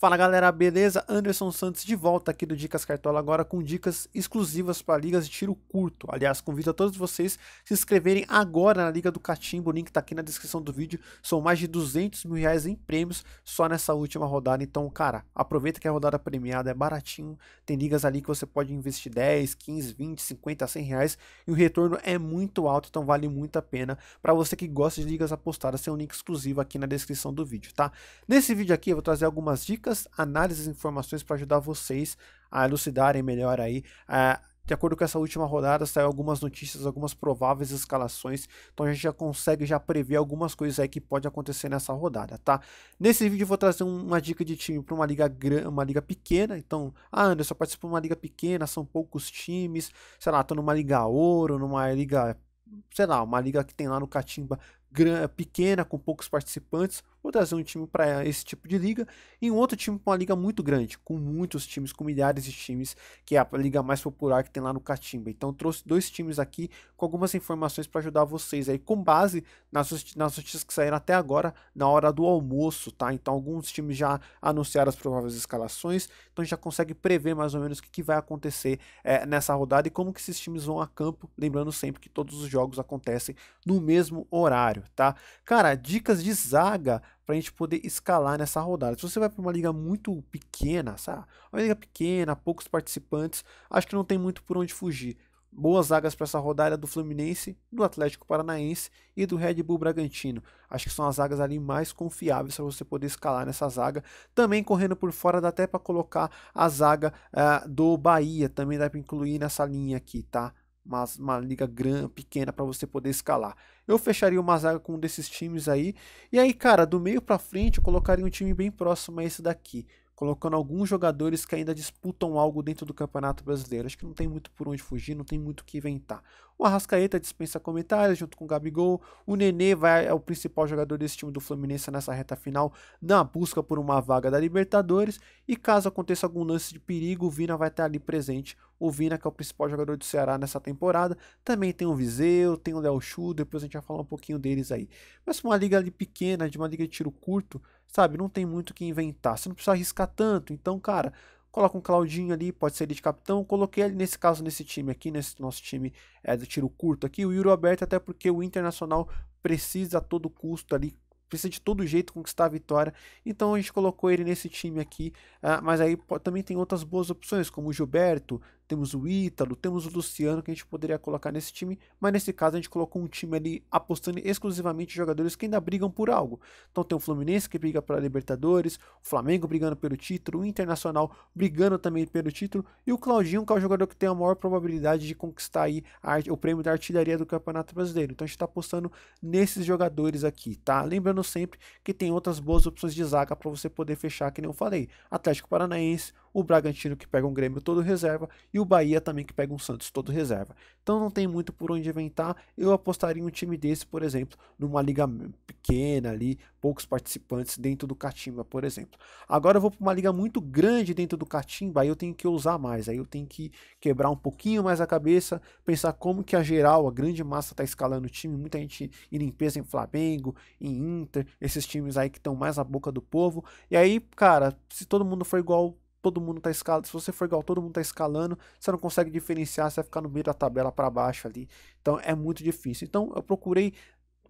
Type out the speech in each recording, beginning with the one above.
Fala galera, beleza? Anderson Santos de volta aqui do Dicas Cartola agora com dicas exclusivas para ligas de tiro curto. Aliás, convido a todos vocês a se inscreverem agora na Liga do Catimbo, o link está aqui na descrição do vídeo. São mais de 200 mil reais em prêmios só nessa última rodada, então cara, aproveita que a rodada premiada é baratinho. Tem ligas ali que você pode investir 10, 15, 20, 50, 100 reais e o retorno é muito alto, então vale muito a pena. Para você que gosta de ligas apostadas, tem um link exclusivo aqui na descrição do vídeo, tá? Nesse vídeo aqui eu vou trazer algumas dicas muitas análises e informações para ajudar vocês a elucidarem melhor aí. É, de acordo com essa última rodada, saiu algumas notícias, algumas prováveis escalações. Então a gente já consegue já prever algumas coisas aí que pode acontecer nessa rodada, tá? Nesse vídeo eu vou trazer uma dica de time para uma liga uma liga pequena. Então, ah, Anderson, participa de uma liga pequena, são poucos times. Sei lá, tô numa liga ouro, numa liga, sei lá, uma liga que tem lá no Catimba pequena, com poucos participantes. Vou trazer um time para esse tipo de liga e um outro time para uma liga muito grande, com muitos times, com milhares de times, que é a liga mais popular que tem lá no Catimba. Então trouxe dois times aqui com algumas informações para ajudar vocês aí, com base nas, nas notícias que saíram até agora, na hora do almoço, tá? Então alguns times já anunciaram as prováveis escalações, então já consegue prever mais ou menos o que, que vai acontecer é, nessa rodada e como que esses times vão a campo, lembrando sempre que todos os jogos acontecem no mesmo horário, tá? Cara, dicas de zaga para a gente poder escalar nessa rodada. Se você vai para uma liga muito pequena, sabe? Uma liga pequena, poucos participantes, acho que não tem muito por onde fugir. Boas zagas para essa rodada do Fluminense, do Atlético Paranaense e do Red Bull Bragantino. Acho que são as zagas ali mais confiáveis para você poder escalar nessa zaga. Também correndo por fora dá até para colocar a zaga uh, do Bahia, também dá para incluir nessa linha aqui, tá? mas uma liga grande, pequena para você poder escalar. Eu fecharia uma zaga com um desses times aí. E aí, cara, do meio para frente eu colocaria um time bem próximo a esse daqui, colocando alguns jogadores que ainda disputam algo dentro do Campeonato Brasileiro. Acho que não tem muito por onde fugir, não tem muito o que inventar. O Arrascaeta dispensa comentários junto com o Gabigol. O Nenê vai, é o principal jogador desse time do Fluminense nessa reta final, na busca por uma vaga da Libertadores. E caso aconteça algum lance de perigo, o Vina vai estar ali presente o Vina, que é o principal jogador do Ceará nessa temporada. Também tem o Viseu, tem o Léo Chu, depois a gente vai falar um pouquinho deles aí. Mas uma liga ali pequena, de uma liga de tiro curto, sabe? Não tem muito o que inventar. Você não precisa arriscar tanto. Então, cara, coloca um Claudinho ali, pode ser ele de capitão. Coloquei ele nesse caso, nesse time aqui, nesse nosso time é, tiro curto aqui, o Yuri aberto até porque o Internacional precisa a todo custo ali precisa de todo jeito conquistar a vitória. Então a gente colocou ele nesse time aqui. Ah, mas aí também tem outras boas opções, como o Gilberto, temos o Ítalo, temos o Luciano que a gente poderia colocar nesse time, mas nesse caso a gente colocou um time ali apostando exclusivamente em jogadores que ainda brigam por algo. Então tem o Fluminense que briga para Libertadores, o Flamengo brigando pelo título, o Internacional brigando também pelo título e o Claudinho, que é o jogador que tem a maior probabilidade de conquistar aí a, o prêmio da artilharia do Campeonato Brasileiro. Então a gente está apostando nesses jogadores aqui, tá? Lembrando sempre que tem outras boas opções de zaga para você poder fechar, que nem eu falei. Atlético Paranaense, o Bragantino que pega um Grêmio todo reserva e o Bahia também que pega um Santos todo reserva. Então não tem muito por onde inventar. Eu apostaria um time desse, por exemplo, numa liga pequena ali, poucos participantes dentro do Catimba, por exemplo. Agora eu vou para uma liga muito grande dentro do Catimba, aí eu tenho que usar mais, aí eu tenho que quebrar um pouquinho mais a cabeça, pensar como que a geral, a grande massa está escalando o time, muita gente em limpeza em Flamengo, em Inter, esses times aí que estão mais à boca do povo. E aí, cara, se todo mundo for igual todo mundo tá escalando. Se você for igual, todo mundo tá escalando. Você não consegue diferenciar, você vai ficar no meio da tabela para baixo ali. Então é muito difícil. Então eu procurei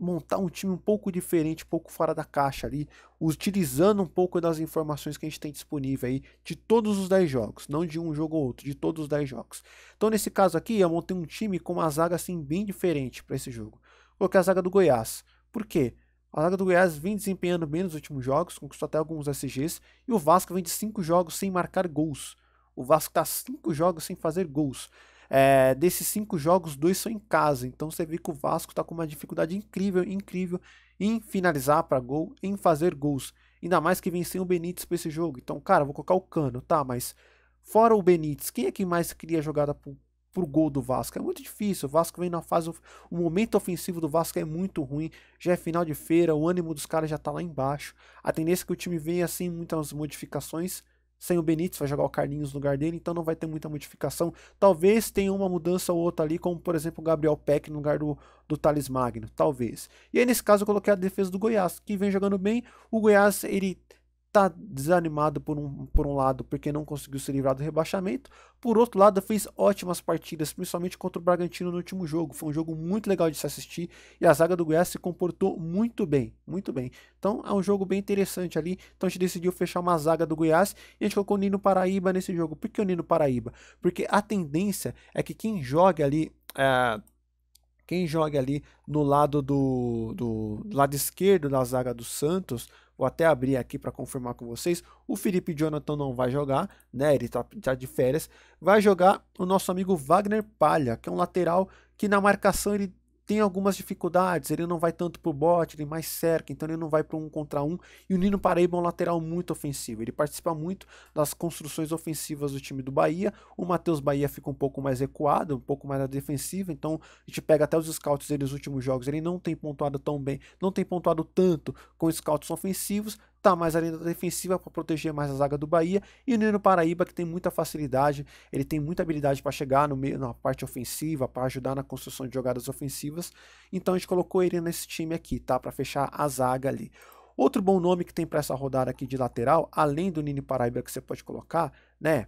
montar um time um pouco diferente, um pouco fora da caixa ali, utilizando um pouco das informações que a gente tem disponível aí de todos os 10 jogos, não de um jogo ou outro, de todos os 10 jogos. Então nesse caso aqui, eu montei um time com uma zaga assim bem diferente para esse jogo. Coloquei a zaga do Goiás. Por quê? A zaga do Goiás vem desempenhando bem nos últimos jogos, conquistou até alguns SGs, e o Vasco vem de 5 jogos sem marcar gols. O Vasco está 5 jogos sem fazer gols. É, desses 5 jogos, dois são em casa, então você vê que o Vasco está com uma dificuldade incrível, incrível em finalizar para gol, em fazer gols. Ainda mais que vem sem o Benítez para esse jogo. Então, cara, vou colocar o Cano, tá? Mas fora o Benítez, quem é que mais cria jogada pro o gol do Vasco. É muito difícil. O Vasco vem na fase. O momento ofensivo do Vasco é muito ruim. Já é final de feira, o ânimo dos caras já tá lá embaixo. A tendência é que o time venha sem muitas modificações. Sem o Benítez, vai jogar o Carlinhos no lugar dele, então não vai ter muita modificação. Talvez tenha uma mudança ou outra ali, como por exemplo o Gabriel Peck no lugar do, do Thales Magno, talvez. E aí nesse caso eu coloquei a defesa do Goiás, que vem jogando bem. O Goiás, ele está desanimado por um, por um lado porque não conseguiu se livrar do rebaixamento, por outro lado fez ótimas partidas, principalmente contra o Bragantino no último jogo. Foi um jogo muito legal de se assistir e a zaga do Goiás se comportou muito bem, muito bem. Então é um jogo bem interessante ali. Então a gente decidiu fechar uma zaga do Goiás e a gente colocou o Nino Paraíba nesse jogo. Por que o Nino Paraíba? Porque a tendência é que quem joga ali. É quem joga ali no lado do, do, do, lado esquerdo da zaga do Santos Vou até abrir aqui para confirmar com vocês. O Felipe Jonathan não vai jogar, né? Ele está tá de férias. Vai jogar o nosso amigo Wagner Palha, que é um lateral que na marcação ele tem algumas dificuldades, ele não vai tanto pro bot, ele é mais cerca, então ele não vai para um contra um. E o Nino Paraíba é um lateral muito ofensivo, ele participa muito das construções ofensivas do time do Bahia. O Matheus Bahia fica um pouco mais recuado, um pouco mais na defensiva, então a gente pega até os scouts dele nos últimos jogos, ele não tem pontuado tão bem, não tem pontuado tanto com scouts ofensivos, tá mais ali na defensiva para proteger mais a zaga do Bahia. E o Nino Paraíba, que tem muita facilidade, ele tem muita habilidade para chegar no meio, na parte ofensiva, para ajudar na construção de jogadas ofensivas. Então a gente colocou ele nesse time aqui, tá? Para fechar a zaga ali. Outro bom nome que tem para essa rodada aqui de lateral, além do Nino Paraíba que você pode colocar, né?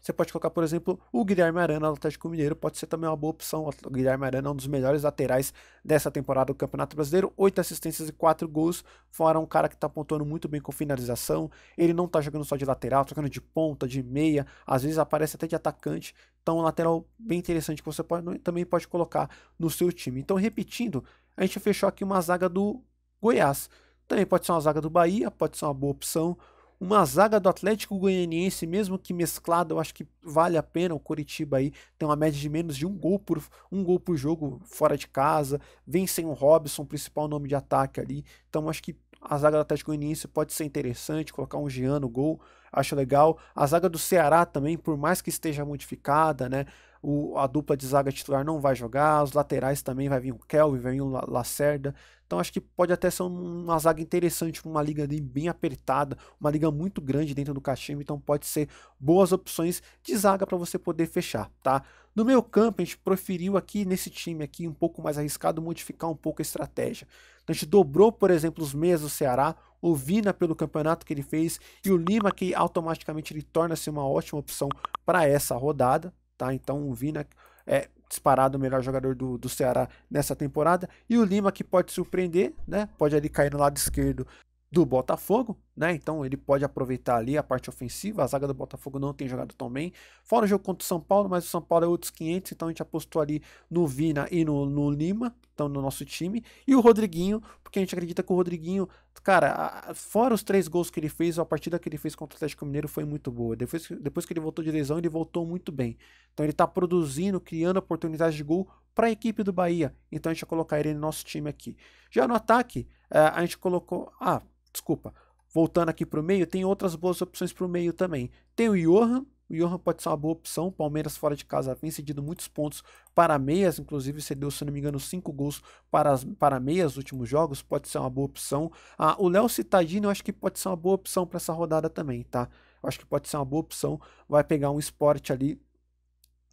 Você pode colocar, por exemplo, o Guilherme Arana do Atlético Mineiro, pode ser também uma boa opção. O Guilherme Arana é um dos melhores laterais dessa temporada do Campeonato Brasileiro, oito assistências e quatro gols, fora um cara que está pontuando muito bem com finalização. Ele não está jogando só de lateral, está jogando de ponta, de meia, às vezes aparece até de atacante. Então, um lateral bem interessante que você pode, também pode colocar no seu time. Então, repetindo, a gente fechou aqui uma zaga do Goiás. Também pode ser uma zaga do Bahia, pode ser uma boa opção. Uma zaga do Atlético Goianiense, mesmo que mesclada, eu acho que vale a pena. O Coritiba aí tem uma média de menos de um gol por, um gol por jogo fora de casa. Vem sem o Robson, principal nome de ataque ali. Então acho que a zaga do Atlético Goianiense pode ser interessante, colocar um Jean no gol, acho legal. A zaga do Ceará também, por mais que esteja modificada, né? O, a dupla de zaga titular não vai jogar, os laterais também vai vir o Kelvin, vai vir o Lacerda. Então acho que pode até ser uma zaga interessante uma liga bem apertada, uma liga muito grande dentro do cachimbo, então pode ser boas opções de zaga para você poder fechar, tá? No meu campo, a gente preferiu aqui nesse time aqui um pouco mais arriscado modificar um pouco a estratégia. Então, a gente dobrou, por exemplo, os meias do Ceará, o Vina pelo campeonato que ele fez e o Lima que automaticamente ele torna-se uma ótima opção para essa rodada, tá? Então o Vina é disparado o melhor jogador do, do Ceará nessa temporada. E o Lima que pode surpreender, né? Pode ali cair no lado esquerdo do Botafogo, né? Então ele pode aproveitar ali a parte ofensiva. A zaga do Botafogo não tem jogado tão bem. Fora o jogo contra o São Paulo, mas o São Paulo é outros 500, então a gente apostou ali no Vina e no, no Lima, então no nosso time. E o Rodriguinho porque a gente acredita que o Rodriguinho, cara, fora os três gols que ele fez, a partida que ele fez contra o Atlético Mineiro foi muito boa. Depois, depois que ele voltou de lesão, ele voltou muito bem. Então ele tá produzindo, criando oportunidades de gol para a equipe do Bahia. Então a gente vai colocar ele no nosso time aqui. Já no ataque, é, a gente colocou. Ah, desculpa. Voltando aqui para o meio, tem outras boas opções para o meio também. Tem o Johan, o Johan pode ser uma boa opção. O Palmeiras fora de casa tem cedido muitos pontos para meias, inclusive cedeu, se não me engano, cinco gols para, as, para meias últimos jogos. Pode ser uma boa opção. Ah, o Léo Citadino eu acho que pode ser uma boa opção para essa rodada também, tá? Eu acho que pode ser uma boa opção. Vai pegar um esporte ali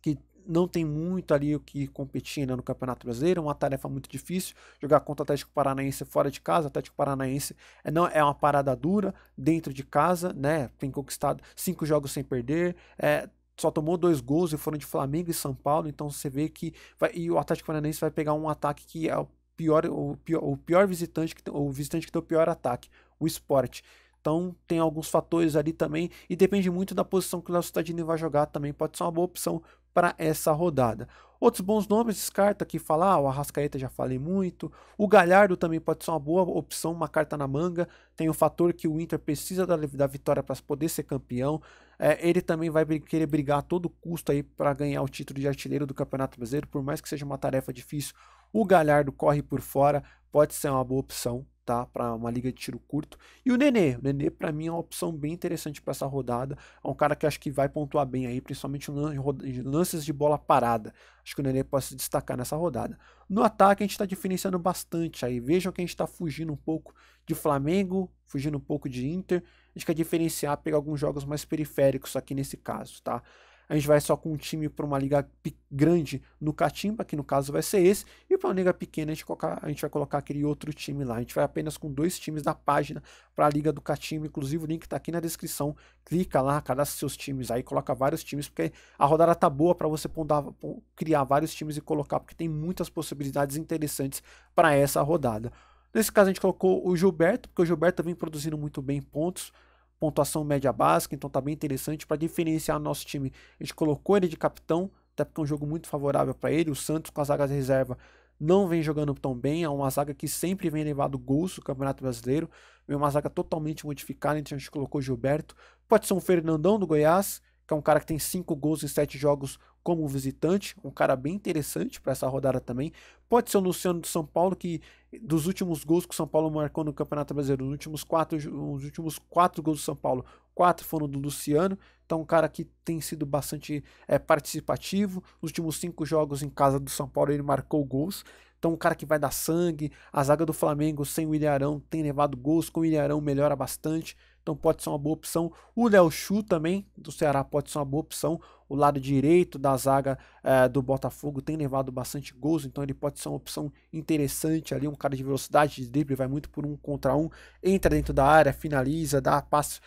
que não tem muito ali o que competir né, no Campeonato Brasileiro, é uma tarefa muito difícil. Jogar contra o Atlético Paranaense fora de casa, o Atlético Paranaense é, não, é uma parada dura dentro de casa, né? Tem conquistado cinco jogos sem perder, é, só tomou dois gols e foram de Flamengo e São Paulo, então você vê que. Vai, e o Atlético Paranaense vai pegar um ataque que é o pior, o pior, o pior visitante, que, o visitante que tem o pior ataque, o esporte. Então tem alguns fatores ali também e depende muito da posição que o Léo Cittadini vai jogar também. Pode ser uma boa opção para essa rodada. Outros bons nomes, descarta aqui falar, ah, o Arrascaeta já falei muito, o Galhardo também pode ser uma boa opção, uma carta na manga, tem o fator que o Inter precisa da, da vitória para poder ser campeão, é, ele também vai querer brigar a todo custo aí para ganhar o título de artilheiro do Campeonato Brasileiro, por mais que seja uma tarefa difícil, o Galhardo corre por fora, pode ser uma boa opção tá? Para uma liga de tiro curto. E o Nenê, o Nenê para mim é uma opção bem interessante para essa rodada. É um cara que acho que vai pontuar bem aí, principalmente em lances de bola parada. Acho que o Nenê pode se destacar nessa rodada. No ataque a gente está diferenciando bastante aí. Vejam que a gente está fugindo um pouco de Flamengo, fugindo um pouco de Inter. A gente quer diferenciar, pegar alguns jogos mais periféricos aqui nesse caso, tá? a gente vai só com um time para uma liga grande no Catimba, que no caso vai ser esse, e para uma liga pequena a gente, a gente vai colocar aquele outro time lá. A gente vai apenas com dois times da página para a liga do Catimba, inclusive o link está aqui na descrição. Clica lá, cadastra seus times aí, coloca vários times, porque a rodada tá boa para você pondar, criar vários times e colocar, porque tem muitas possibilidades interessantes para essa rodada. Nesse caso a gente colocou o Gilberto, porque o Gilberto vem produzindo muito bem pontos, pontuação média básica, então tá bem interessante para diferenciar nosso time. A gente colocou ele de capitão, até porque é um jogo muito favorável para ele. O Santos com as zagas de reserva não vem jogando tão bem, é uma zaga que sempre vem levado gols no Campeonato Brasileiro, é uma zaga totalmente modificada, então a gente colocou Gilberto, pode ser um Fernandão do Goiás, que é um cara que tem 5 gols em 7 jogos como visitante, um cara bem interessante para essa rodada também. Pode ser o Luciano do São Paulo, que dos últimos gols que o São Paulo marcou no Campeonato Brasileiro, nos últimos 4 os últimos quatro gols do São Paulo, 4 foram do Luciano, então um cara que tem sido bastante é, participativo. Nos últimos 5 jogos em casa do São Paulo ele marcou gols. Então, um cara que vai dar sangue. A zaga do Flamengo sem o Ilharão tem levado gols. Com o Ilharão melhora bastante então pode ser uma boa opção. O Léo Chu também, do Ceará, pode ser uma boa opção. O lado direito da zaga é, do Botafogo tem levado bastante gols, então ele pode ser uma opção interessante ali, um cara de velocidade, de drible, vai muito por um contra um, entra dentro da área, finaliza, dá passe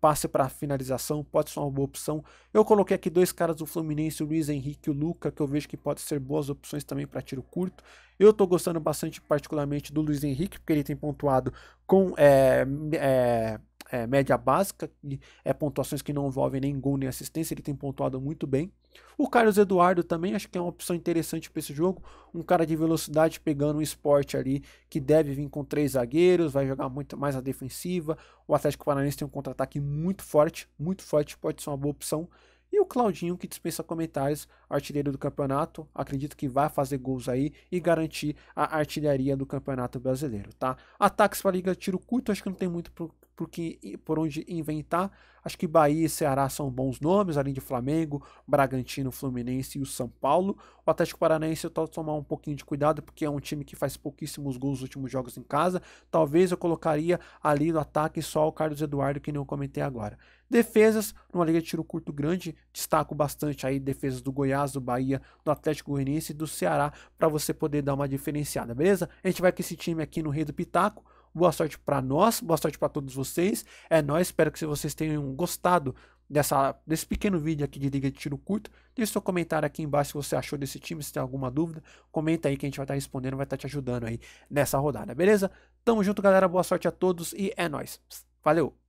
passe para finalização, pode ser uma boa opção. Eu coloquei aqui dois caras do Fluminense, o Luiz Henrique e o Luca, que eu vejo que podem ser boas opções também para tiro curto. Eu estou gostando bastante, particularmente, do Luiz Henrique, porque ele tem pontuado com é, é, é, média básica, e é pontuações que não envolvem nem gol nem assistência, ele tem pontuado muito bem. O Carlos Eduardo também acho que é uma opção interessante para esse jogo, um cara de velocidade pegando um esporte ali que deve vir com três zagueiros, vai jogar muito mais a defensiva. O Atlético Paranaense tem um contra-ataque muito forte, muito forte, pode ser uma boa opção. E o Claudinho, que dispensa comentários, artilheiro do campeonato, acredito que vai fazer gols aí e garantir a artilharia do campeonato brasileiro, tá? Ataques para a Liga Tiro Curto, acho que não tem muito porque, por onde inventar. Acho que Bahia e Ceará são bons nomes, além de Flamengo, Bragantino, Fluminense e o São Paulo. O Atlético Paranaense eu tento tomar um pouquinho de cuidado, porque é um time que faz pouquíssimos gols nos últimos jogos em casa. Talvez eu colocaria ali no ataque só o Carlos Eduardo, que não comentei agora. Defesas, numa liga de tiro curto grande, destaco bastante aí defesas do Goiás, do Bahia, do Atlético Goianiense e do Ceará, para você poder dar uma diferenciada, beleza? A gente vai com esse time aqui no Rei do Pitaco. Boa sorte para nós, boa sorte para todos vocês. É nós, espero que vocês tenham gostado dessa, desse pequeno vídeo aqui de Liga de Tiro Curto. Deixe seu comentário aqui embaixo se você achou desse time, se tem alguma dúvida. Comenta aí que a gente vai estar tá respondendo, vai estar tá te ajudando aí nessa rodada, beleza? Tamo junto, galera. Boa sorte a todos e é nós. Valeu!